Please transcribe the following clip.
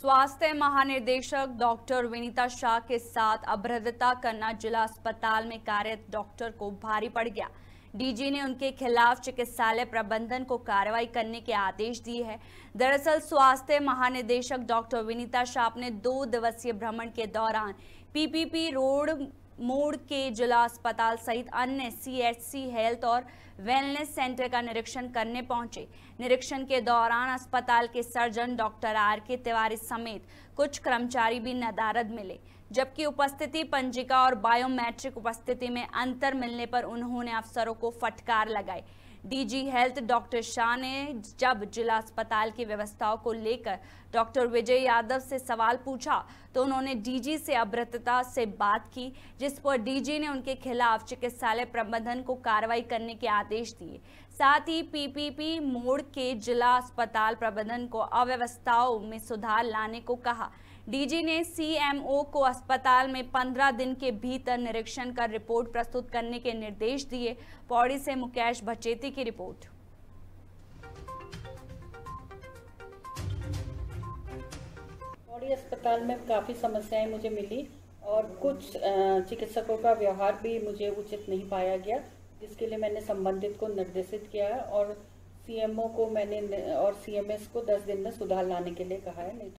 स्वास्थ्य महानिदेशक डॉक्टर विनीता शाह के साथ अभद्रता करना जिला अस्पताल में कार्यरत डॉक्टर को भारी पड़ गया डीजी ने उनके खिलाफ चिकित्सालय प्रबंधन को कार्रवाई करने के आदेश दिए हैं दरअसल स्वास्थ्य महानिदेशक डॉक्टर विनीता शाह अपने दो दिवसीय भ्रमण के दौरान पीपीपी रोड मोड़ के जिला अस्पताल सहित अन्य सीएचसी हेल्थ और वेलनेस सेंटर का निरीक्षण करने पहुंचे निरीक्षण के दौरान अस्पताल के सर्जन डॉक्टर आर के तिवारी समेत कुछ कर्मचारी भी नदारद मिले जबकि उपस्थिति पंजिका और बायोमेट्रिक उपस्थिति में अंतर मिलने पर उन्होंने अफसरों को फटकार लगाई डीजी हेल्थ डॉक्टर शाह ने जब जिला अस्पताल की व्यवस्थाओं को लेकर डॉक्टर विजय यादव से सवाल पूछा तो उन्होंने डीजी से अभ्रतता से बात की जिस पर डीजी ने उनके खिलाफ चिकित्सालय प्रबंधन को कार्रवाई करने के आदेश दिए साथ ही पीपीपी मोड़ के जिला अस्पताल प्रबंधन को अव्यवस्थाओं में सुधार लाने को कहा डीजी ने सीएमओ को अस्पताल में 15 दिन के भीतर निरीक्षण कर रिपोर्ट प्रस्तुत करने के निर्देश दिए पौड़ी से मुकेश भचेती की रिपोर्ट पौड़ी अस्पताल में काफ़ी समस्याएं मुझे मिली और कुछ चिकित्सकों का व्यवहार भी मुझे उचित नहीं पाया गया जिसके लिए मैंने संबंधित को निर्देशित किया है और सीएमओ को मैंने और सीएमएस को 10 दिन में सुधार लाने के लिए कहा है नहीं